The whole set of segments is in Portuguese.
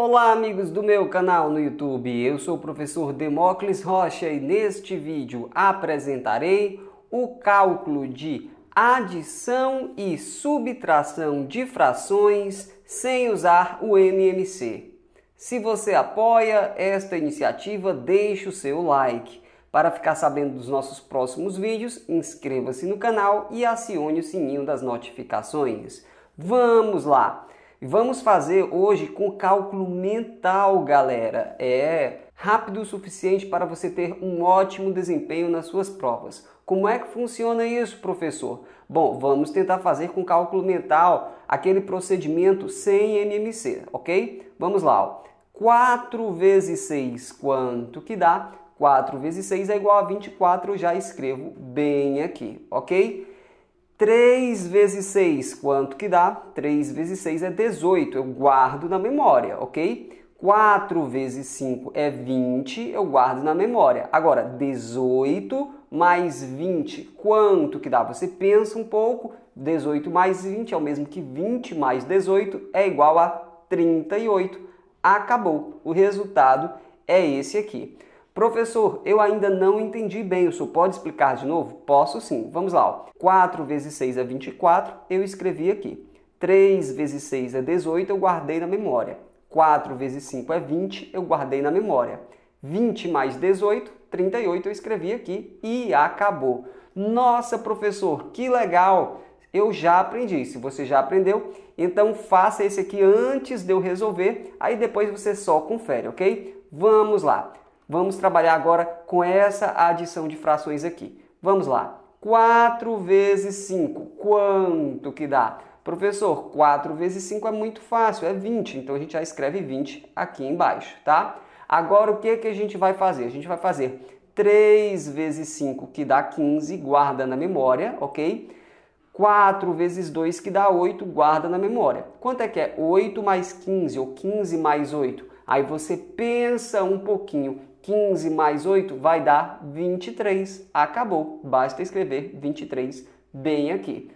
Olá amigos do meu canal no YouTube, eu sou o professor Demócles Rocha e neste vídeo apresentarei o cálculo de adição e subtração de frações sem usar o MMC. Se você apoia esta iniciativa, deixe o seu like. Para ficar sabendo dos nossos próximos vídeos, inscreva-se no canal e acione o sininho das notificações. Vamos lá! Vamos fazer hoje com cálculo mental, galera. É rápido o suficiente para você ter um ótimo desempenho nas suas provas. Como é que funciona isso, professor? Bom, vamos tentar fazer com cálculo mental aquele procedimento sem MMC, ok? Vamos lá. 4 vezes 6, quanto que dá? 4 vezes 6 é igual a 24, já escrevo bem aqui, ok? 3 vezes 6, quanto que dá? 3 vezes 6 é 18, eu guardo na memória, ok? 4 vezes 5 é 20, eu guardo na memória. Agora, 18 mais 20, quanto que dá? Você pensa um pouco, 18 mais 20 é o mesmo que 20 mais 18, é igual a 38. Acabou. O resultado é esse aqui. Professor, eu ainda não entendi bem, o senhor pode explicar de novo? Posso sim, vamos lá. 4 vezes 6 é 24, eu escrevi aqui. 3 vezes 6 é 18, eu guardei na memória. 4 vezes 5 é 20, eu guardei na memória. 20 mais 18, 38, eu escrevi aqui e acabou. Nossa, professor, que legal! Eu já aprendi. Se você já aprendeu, então faça esse aqui antes de eu resolver, aí depois você só confere, ok? Vamos lá. Vamos trabalhar agora com essa adição de frações aqui. Vamos lá. 4 vezes 5. Quanto que dá? Professor, 4 vezes 5 é muito fácil, é 20. Então a gente já escreve 20 aqui embaixo, tá? Agora o que, que a gente vai fazer? A gente vai fazer 3 vezes 5, que dá 15, guarda na memória, ok? 4 vezes 2, que dá 8, guarda na memória. Quanto é que é? 8 mais 15 ou 15 mais 8? Aí você pensa um pouquinho 15 mais 8 vai dar 23. Acabou. Basta escrever 23 bem aqui.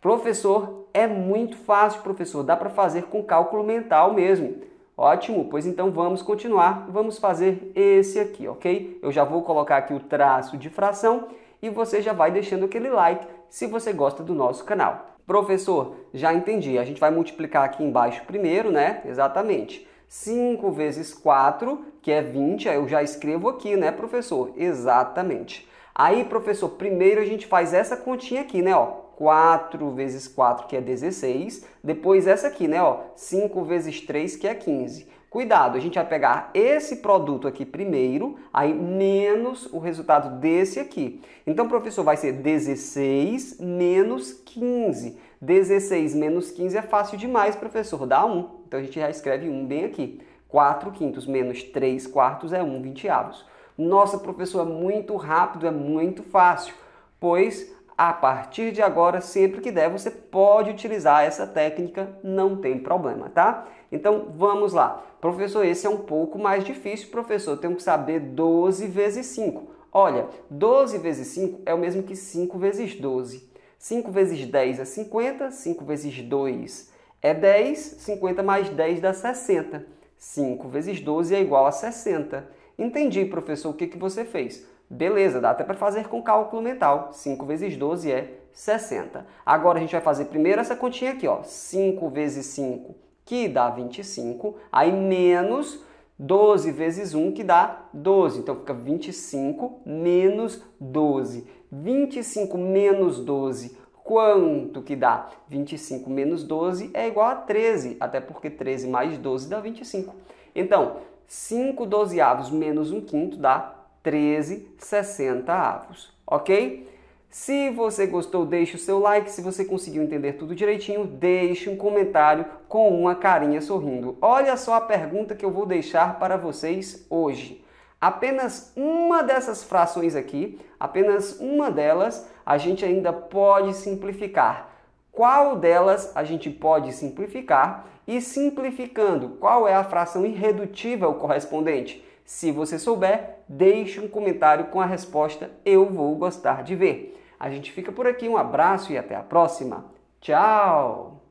Professor, é muito fácil, professor. Dá para fazer com cálculo mental mesmo. Ótimo, pois então vamos continuar. Vamos fazer esse aqui, ok? Eu já vou colocar aqui o traço de fração e você já vai deixando aquele like se você gosta do nosso canal. Professor, já entendi. A gente vai multiplicar aqui embaixo primeiro, né? Exatamente. 5 vezes 4, que é 20, aí eu já escrevo aqui, né, professor? Exatamente. Aí, professor, primeiro a gente faz essa continha aqui, né, ó. 4 vezes 4, que é 16. Depois essa aqui, né, ó. 5 vezes 3, que é 15. Cuidado, a gente vai pegar esse produto aqui primeiro, aí menos o resultado desse aqui. Então, professor, vai ser 16 menos 15. 16 menos 15 é fácil demais, professor, dá 1. Então, a gente já escreve 1 bem aqui. 4 quintos menos 3 quartos é 1 vinteavos. Nossa, professor, é muito rápido, é muito fácil, pois a partir de agora, sempre que der, você pode utilizar essa técnica, não tem problema, tá? Então vamos lá. Professor, esse é um pouco mais difícil, professor. Eu tenho que saber 12 vezes 5. Olha, 12 vezes 5 é o mesmo que 5 vezes 12. 5 vezes 10 é 50, 5 vezes 2 é 10, 50 mais 10 dá 60. 5 vezes 12 é igual a 60. Entendi, professor, o que, que você fez? Beleza, dá até para fazer com cálculo mental. 5 vezes 12 é 60. Agora a gente vai fazer primeiro essa continha aqui, ó. 5 vezes 5, que dá 25, aí menos 12 vezes 1, que dá 12. Então fica 25 menos 12. 25 menos 12, quanto que dá? 25 menos 12 é igual a 13, até porque 13 mais 12 dá 25. Então, 5 dozeavos menos 1 quinto dá 13 60 avos, ok? Se você gostou, deixe o seu like. Se você conseguiu entender tudo direitinho, deixe um comentário com uma carinha sorrindo. Olha só a pergunta que eu vou deixar para vocês hoje. Apenas uma dessas frações aqui, apenas uma delas, a gente ainda pode simplificar. Qual delas a gente pode simplificar? E simplificando, qual é a fração irredutível correspondente? Se você souber, deixe um comentário com a resposta Eu vou gostar de ver. A gente fica por aqui, um abraço e até a próxima. Tchau!